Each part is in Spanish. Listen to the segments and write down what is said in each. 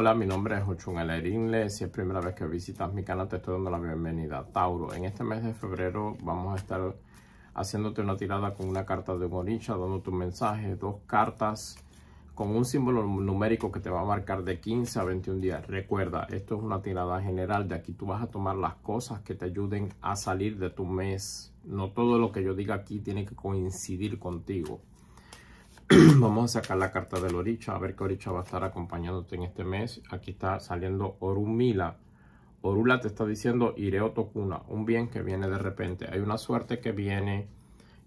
Hola, mi nombre es Ochun Erinle. Si es primera vez que visitas mi canal, te estoy dando la bienvenida. Tauro, en este mes de febrero vamos a estar haciéndote una tirada con una carta de un dando tu mensaje, dos cartas con un símbolo numérico que te va a marcar de 15 a 21 días. Recuerda, esto es una tirada general. De aquí tú vas a tomar las cosas que te ayuden a salir de tu mes. No todo lo que yo diga aquí tiene que coincidir contigo. Vamos a sacar la carta del Loricha, a ver qué Oricha va a estar acompañándote en este mes. Aquí está saliendo Orumila. Orula te está diciendo Ireo Tokuna, un bien que viene de repente. Hay una suerte que viene.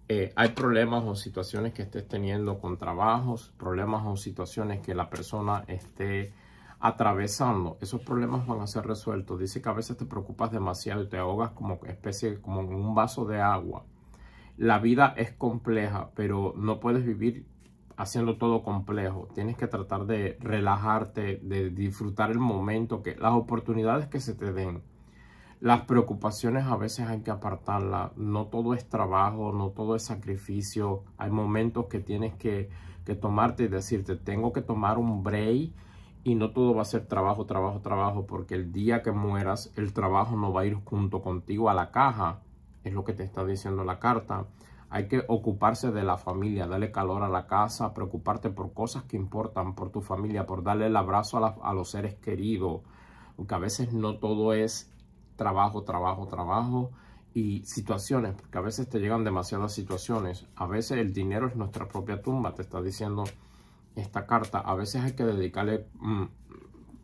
Eh, hay problemas o situaciones que estés teniendo con trabajos, problemas o situaciones que la persona esté atravesando. Esos problemas van a ser resueltos. Dice que a veces te preocupas demasiado y te ahogas como especie, como un vaso de agua. La vida es compleja, pero no puedes vivir haciendo todo complejo. Tienes que tratar de relajarte, de disfrutar el momento, que las oportunidades que se te den. Las preocupaciones a veces hay que apartarlas. No todo es trabajo, no todo es sacrificio. Hay momentos que tienes que, que tomarte y decirte, tengo que tomar un break y no todo va a ser trabajo, trabajo, trabajo, porque el día que mueras, el trabajo no va a ir junto contigo a la caja. Es lo que te está diciendo la carta. Hay que ocuparse de la familia, darle calor a la casa, preocuparte por cosas que importan, por tu familia, por darle el abrazo a, los seres queridos. Porque a veces no todo es trabajo, trabajo, trabajo y situaciones, porque a veces te llegan demasiadas situaciones. A veces el dinero es nuestra propia tumba, te está diciendo esta carta. A veces hay que dedicarle mm,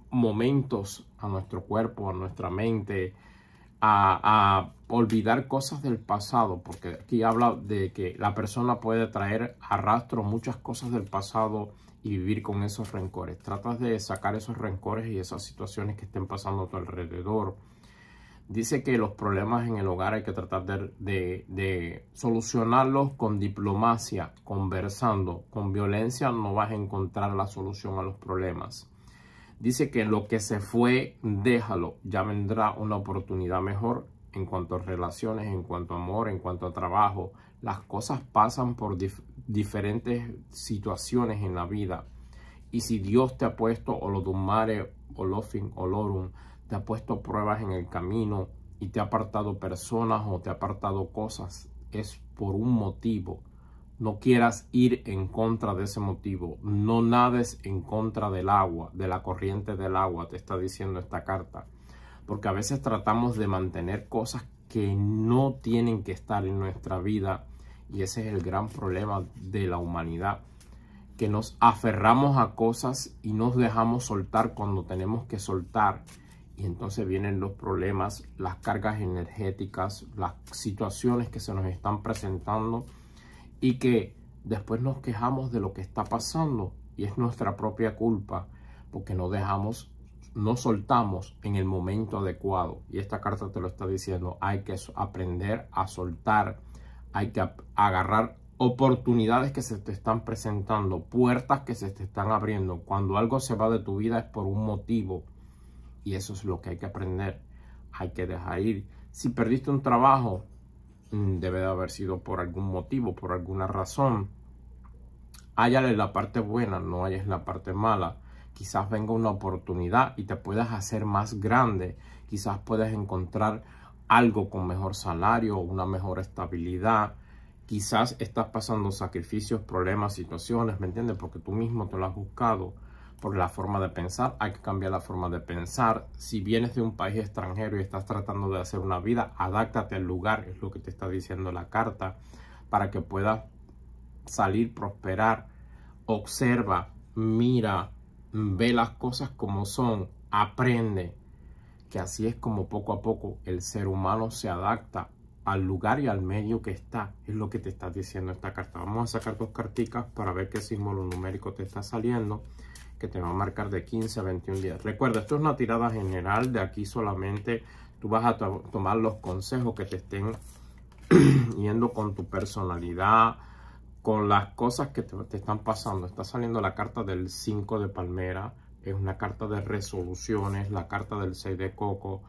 momentos a nuestro cuerpo, a nuestra mente, a, olvidar cosas del pasado, porque aquí habla de que la persona puede traer a rastro muchas cosas del pasado y vivir con esos rencores. Tratas de sacar esos rencores y esas situaciones que estén pasando a tu alrededor. Dice que los problemas en el hogar hay que tratar de solucionarlos con diplomacia, conversando. Con violencia no vas a encontrar la solución a los problemas. Dice que lo que se fue, déjalo. Ya vendrá una oportunidad mejor en cuanto a relaciones, en cuanto a amor, en cuanto a trabajo. Las cosas pasan por diferentes situaciones en la vida. Y si Dios te ha puesto o o fin o olorum, te ha puesto pruebas en el camino y te ha apartado personas o te ha apartado cosas, es por un motivo. No quieras ir en contra de ese motivo. No nades en contra del agua, de la corriente del agua, te está diciendo esta carta. Porque a veces tratamos de mantener cosas que no tienen que estar en nuestra vida. Y ese es el gran problema de la humanidad. Que nos aferramos a cosas y nos dejamos soltar cuando tenemos que soltar. Y entonces vienen los problemas, las cargas energéticas, las situaciones que se nos están presentando y que después nos quejamos de lo que está pasando y es nuestra propia culpa porque no dejamos, no soltamos en el momento adecuado. Y esta carta te lo está diciendo, hay que aprender a soltar, hay que agarrar oportunidades que se te están presentando, puertas que se te están abriendo. Cuando algo se va de tu vida es por un motivo y eso es lo que hay que aprender, hay que dejar ir. Si perdiste un trabajo, Mm, debe de haber sido por algún motivo, por alguna razón. Hállale la parte buena, no hayas la parte mala. Quizás venga una oportunidad y te puedas hacer más grande. Quizás puedas encontrar algo con mejor salario, una mejor estabilidad. Quizás estás pasando sacrificios, problemas, situaciones, ¿me entiendes? Porque tú mismo te lo has buscado por la forma de pensar, hay que cambiar la forma de pensar. Si vienes de un país extranjero y estás tratando de hacer una vida, adáctate al lugar, es lo que te está diciendo la carta, para que puedas salir, prosperar. Observa, mira, ve las cosas como son, aprende. Que así es como poco a poco el ser humano se adapta al lugar y al medio que está. Es lo que te está diciendo esta carta. Vamos a sacar dos carticas para ver qué símbolo numérico te está saliendo que te va a marcar de 15 a 21 días. Recuerda, esto es una tirada general, de aquí solamente tú vas a tomar los consejos que te estén yendo con tu personalidad, con las cosas que te, están pasando. Está saliendo la carta del 5 de palmera, es una carta de resoluciones, la carta del 6 de coco,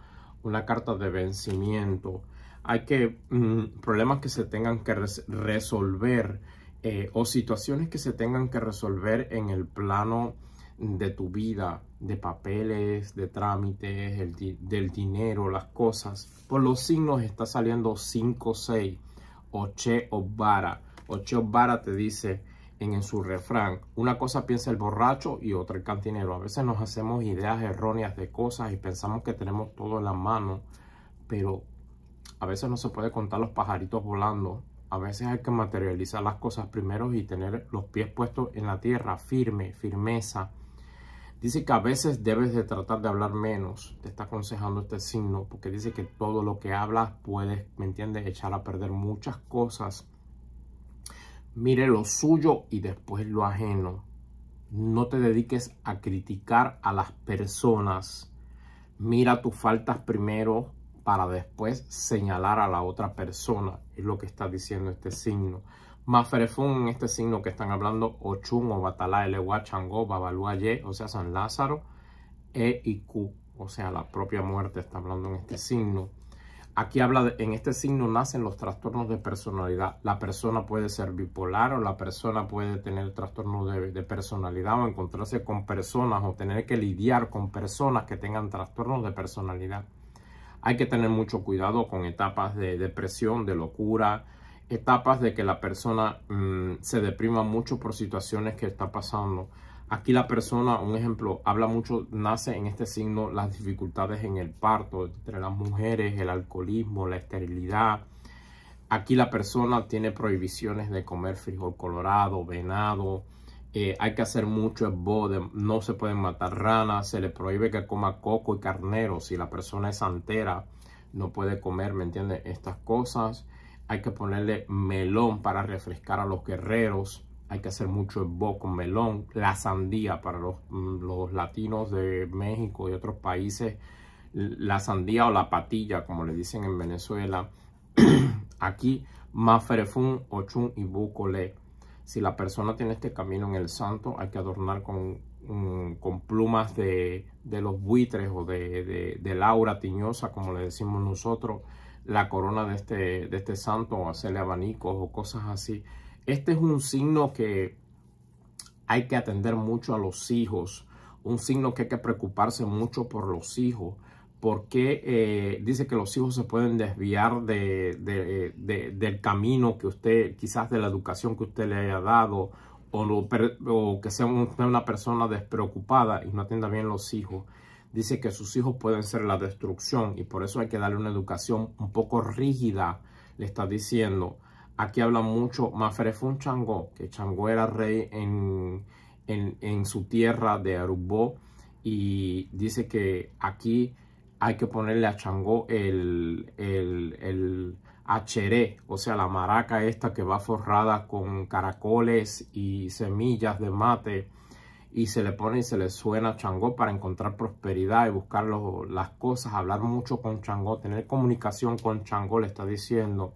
una carta de vencimiento. Hay que mm, problemas que se tengan que resolver eh, o situaciones que se tengan que resolver en el plano de tu vida, de papeles, de trámites, del dinero, las cosas. Por los signos está saliendo 5, 6, Oche Obara. Oche vara te dice en, en, su refrán, una cosa piensa el borracho y otra el cantinero. A veces nos hacemos ideas erróneas de cosas y pensamos que tenemos todo en la mano, pero a veces no se puede contar los pajaritos volando. A veces hay que materializar las cosas primero y tener los pies puestos en la tierra, firme, firmeza Dice que a veces debes de tratar de hablar menos. Te está aconsejando este signo porque dice que todo lo que hablas puedes, ¿me entiendes?, echar a perder muchas cosas. Mire lo suyo y después lo ajeno. No te dediques a criticar a las personas. Mira tus faltas primero para después señalar a la otra persona. Es lo que está diciendo este signo. Maferefun, este signo que están hablando, Ochun, Obatalá, Elewa, Changó, Babalúa, Ye, o sea, San Lázaro, E y Q, o sea, la propia muerte está hablando en este signo. Aquí habla, en este signo nacen los trastornos de personalidad. La persona puede ser bipolar o la persona puede tener trastornos de, de personalidad o encontrarse con personas o tener que lidiar con personas que tengan trastornos de personalidad. Hay que tener mucho cuidado con etapas de depresión, de locura, etapas de que la persona mm, se deprima mucho por situaciones que está pasando. Aquí la persona, un ejemplo, habla mucho, nace en este signo las dificultades en el parto entre las mujeres, el alcoholismo, la esterilidad. Aquí la persona tiene prohibiciones de comer frijol colorado, venado. Eh, hay que hacer mucho esbode, no se pueden matar ranas, se le prohíbe que coma coco y carnero. Si la persona es antera, no puede comer, ¿me entiende Estas cosas. Hay que ponerle melón para refrescar a los guerreros. Hay que hacer mucho boco con melón. La sandía para los, mm, los latinos de México y otros países. La sandía o la patilla, como le dicen en Venezuela. Aquí, maferefun, ochun y bucole. Si la persona tiene este camino en el santo, hay que adornar con, mm, con plumas de, los buitres o de, de, de laura tiñosa, como le decimos nosotros la corona de este, de este santo o hacerle abanicos o cosas así. Este es un signo que hay que atender mucho a los hijos, un signo que hay que preocuparse mucho por los hijos, porque eh, dice que los hijos se pueden desviar de, del camino que usted, quizás de la educación que usted le haya dado, o, que sea una persona despreocupada y no atienda bien los hijos dice que sus hijos pueden ser la destrucción y por eso hay que darle una educación un poco rígida, le está diciendo. Aquí habla mucho Maferefun fue Changó, que Changó era rey en, su tierra de Arubó y dice que aquí hay que ponerle a Changó el, el, el o sea, la maraca esta que va forrada con caracoles y semillas de mate y se le pone y se le suena a Changó para encontrar prosperidad y buscar las cosas, hablar mucho con Changó, tener comunicación con Changó, le está diciendo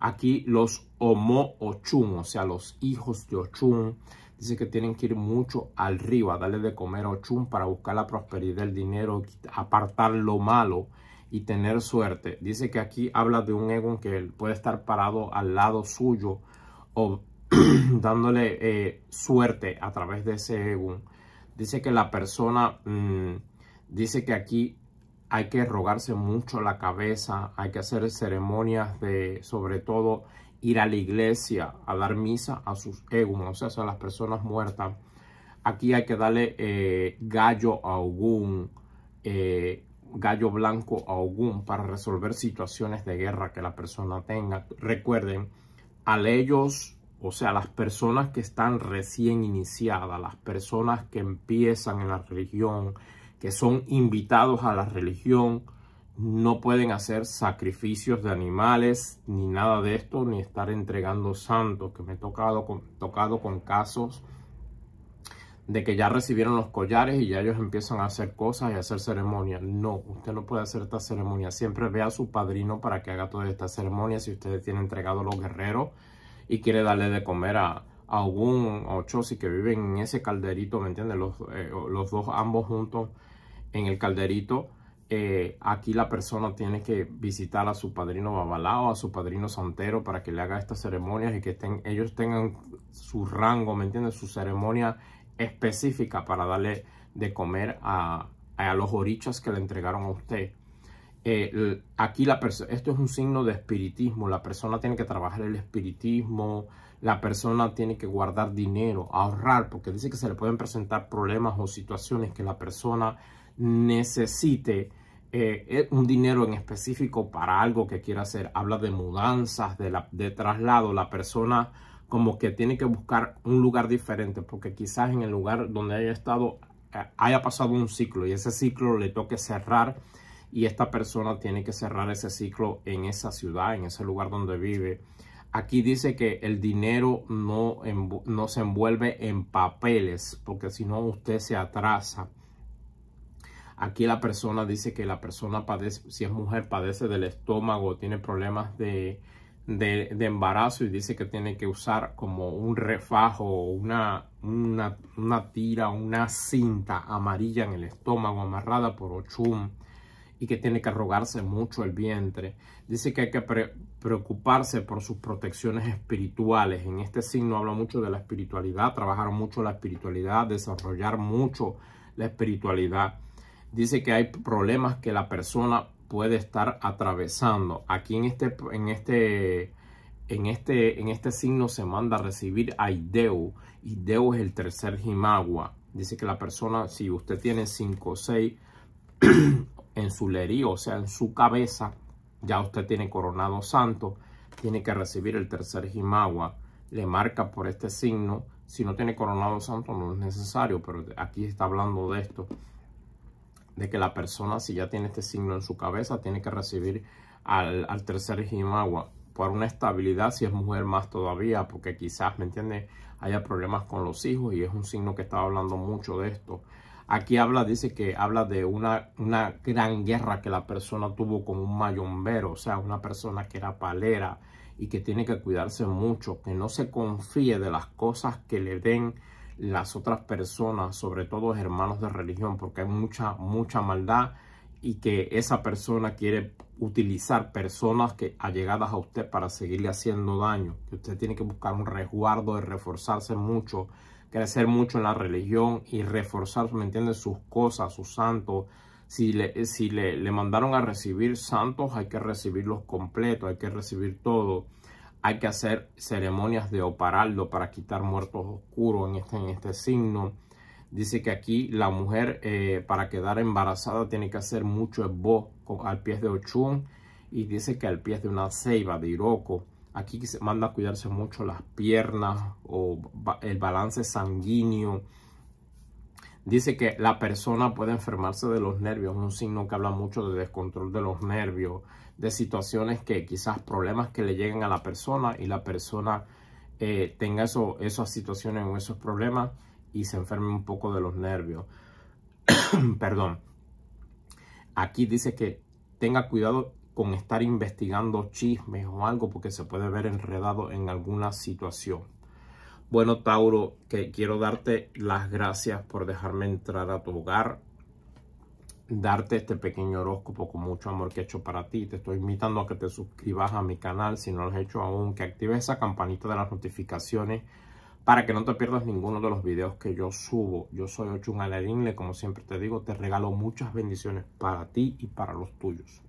aquí los Omo Ochun, o sea, los hijos de Ochun. Dice que tienen que ir mucho al río darle de comer a Ochun para buscar la prosperidad, el dinero, apartar lo malo y tener suerte. Dice que aquí habla de un Egon que puede estar parado al lado suyo o dándole eh, suerte a través de ese Egun. Dice que la persona mm, dice que aquí hay que rogarse mucho la cabeza, hay que hacer ceremonias de, sobre todo, ir a la iglesia a dar misa a sus Egun, o sea, a las personas muertas. Aquí hay que darle eh, gallo a algún eh, gallo blanco a algún para resolver situaciones de guerra que la persona tenga. Recuerden, al ellos o sea, las personas que están recién iniciadas, las personas que empiezan en la religión, que son invitados a la religión, no pueden hacer sacrificios de animales, ni nada de esto, ni estar entregando santos, que me he tocado con, casos de que ya recibieron los collares y ya ellos empiezan a hacer cosas y hacer ceremonias. No, usted no puede hacer esta ceremonia. Siempre ve a su padrino para que haga toda esta ceremonia si usted tiene entregado los guerreros y quiere darle de comer a, algún ocho que viven en ese calderito, ¿me entiendes? Los, eh, los dos ambos juntos en el calderito. Eh, aquí la persona tiene que visitar a su padrino babalao, a su padrino santero para que le haga estas ceremonias y que estén, ellos tengan su rango, ¿me entiendes? Su ceremonia específica para darle de comer a, a los orichas que le entregaron a usted. Eh, aquí la persona, esto es un signo de espiritismo, la persona tiene que trabajar el espiritismo, la persona tiene que guardar dinero, ahorrar, porque dice que se le pueden presentar problemas o situaciones que la persona necesite eh, eh, un dinero en específico para algo que quiera hacer. Habla de mudanzas, de, de traslado, la persona como que tiene que buscar un lugar diferente, porque quizás en el lugar donde haya estado haya pasado un ciclo y ese ciclo le toque cerrar y esta persona tiene que cerrar ese ciclo en esa ciudad, en ese lugar donde vive. Aquí dice que el dinero no, no se envuelve en papeles, porque si no usted se atrasa. Aquí la persona dice que la persona padece, si es mujer, padece del estómago, tiene problemas de, embarazo y dice que tiene que usar como un refajo, una, una, una tira, una cinta amarilla en el estómago amarrada por ochum y que tiene que arrogarse mucho el vientre. Dice que hay que preocuparse por sus protecciones espirituales. En este signo habla mucho de la espiritualidad, trabajar mucho la espiritualidad, desarrollar mucho la espiritualidad. Dice que hay problemas que la persona puede estar atravesando. Aquí en este, en este, en este, en este signo se manda a recibir a Ideu. Ideu es el tercer Jimagua. Dice que la persona, si usted tiene 5 o 6, en su lerío, o sea, en su cabeza, ya usted tiene coronado santo, tiene que recibir el tercer jimagua, le marca por este signo, si no tiene coronado santo no es necesario, pero aquí está hablando de esto, de que la persona si ya tiene este signo en su cabeza tiene que recibir al, tercer jimagua por una estabilidad si es mujer más todavía, porque quizás, ¿me entiende? Haya problemas con los hijos y es un signo que está hablando mucho de esto. Aquí habla, dice que habla de una, una gran guerra que la persona tuvo con un mayombero, o sea, una persona que era palera y que tiene que cuidarse mucho, que no se confíe de las cosas que le den las otras personas, sobre todo hermanos de religión, porque hay mucha, mucha maldad y que esa persona quiere utilizar personas que allegadas a usted para seguirle haciendo daño, que usted tiene que buscar un resguardo y reforzarse mucho crecer mucho en la religión y reforzar, ¿me entiendes? Sus cosas, sus santos. Si, le, si le, le mandaron a recibir santos, hay que recibirlos completos, hay que recibir todo. Hay que hacer ceremonias de oparaldo para quitar muertos oscuros en este, en este signo. Dice que aquí la mujer eh, para quedar embarazada tiene que hacer mucho esbo al pie de Ochun y dice que al pie de una ceiba de Iroco Aquí se manda a cuidarse mucho las piernas o el balance sanguíneo. Dice que la persona puede enfermarse de los nervios, un signo que habla mucho de descontrol de los nervios, de situaciones que quizás problemas que le lleguen a la persona y la persona eh, tenga eso, esas situaciones o esos problemas y se enferme un poco de los nervios. Perdón. Aquí dice que tenga cuidado con estar investigando chismes o algo porque se puede ver enredado en alguna situación. Bueno, Tauro, que quiero darte las gracias por dejarme entrar a tu hogar, darte este pequeño horóscopo con mucho amor que he hecho para ti. Te estoy invitando a que te suscribas a mi canal si no lo has hecho aún, que actives esa campanita de las notificaciones para que no te pierdas ninguno de los videos que yo subo. Yo soy Ochun le como siempre te digo, te regalo muchas bendiciones para ti y para los tuyos.